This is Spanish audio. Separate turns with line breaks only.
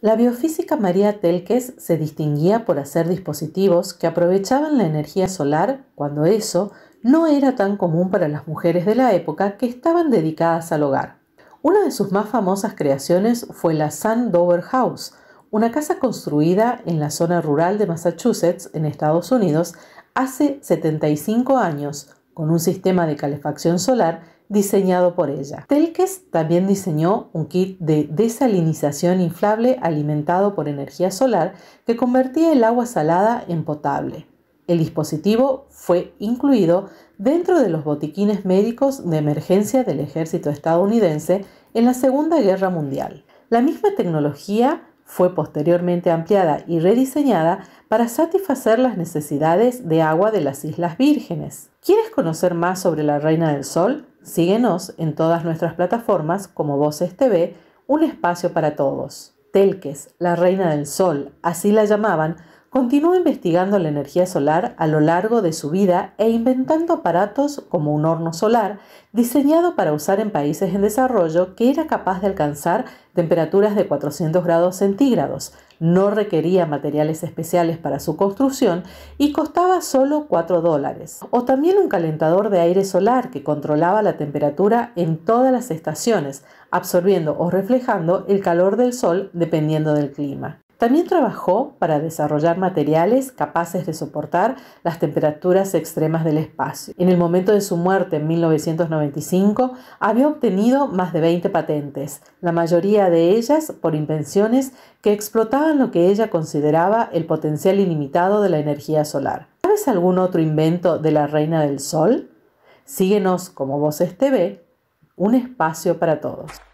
La biofísica María Telques se distinguía por hacer dispositivos que aprovechaban la energía solar cuando eso no era tan común para las mujeres de la época que estaban dedicadas al hogar. Una de sus más famosas creaciones fue la Sandover House, una casa construida en la zona rural de Massachusetts, en Estados Unidos, hace 75 años, con un sistema de calefacción solar diseñado por ella. Telkes también diseñó un kit de desalinización inflable alimentado por energía solar que convertía el agua salada en potable. El dispositivo fue incluido dentro de los botiquines médicos de emergencia del ejército estadounidense en la Segunda Guerra Mundial. La misma tecnología fue posteriormente ampliada y rediseñada para satisfacer las necesidades de agua de las Islas Vírgenes. ¿Quieres conocer más sobre la Reina del Sol? Síguenos en todas nuestras plataformas como Voces TV, un espacio para todos. Telques, la Reina del Sol, así la llamaban, Continuó investigando la energía solar a lo largo de su vida e inventando aparatos como un horno solar diseñado para usar en países en desarrollo que era capaz de alcanzar temperaturas de 400 grados centígrados, no requería materiales especiales para su construcción y costaba solo 4 dólares. O también un calentador de aire solar que controlaba la temperatura en todas las estaciones, absorbiendo o reflejando el calor del sol dependiendo del clima. También trabajó para desarrollar materiales capaces de soportar las temperaturas extremas del espacio. En el momento de su muerte en 1995 había obtenido más de 20 patentes, la mayoría de ellas por invenciones que explotaban lo que ella consideraba el potencial ilimitado de la energía solar. ¿Sabes algún otro invento de la Reina del Sol? Síguenos como Voces TV, un espacio para todos.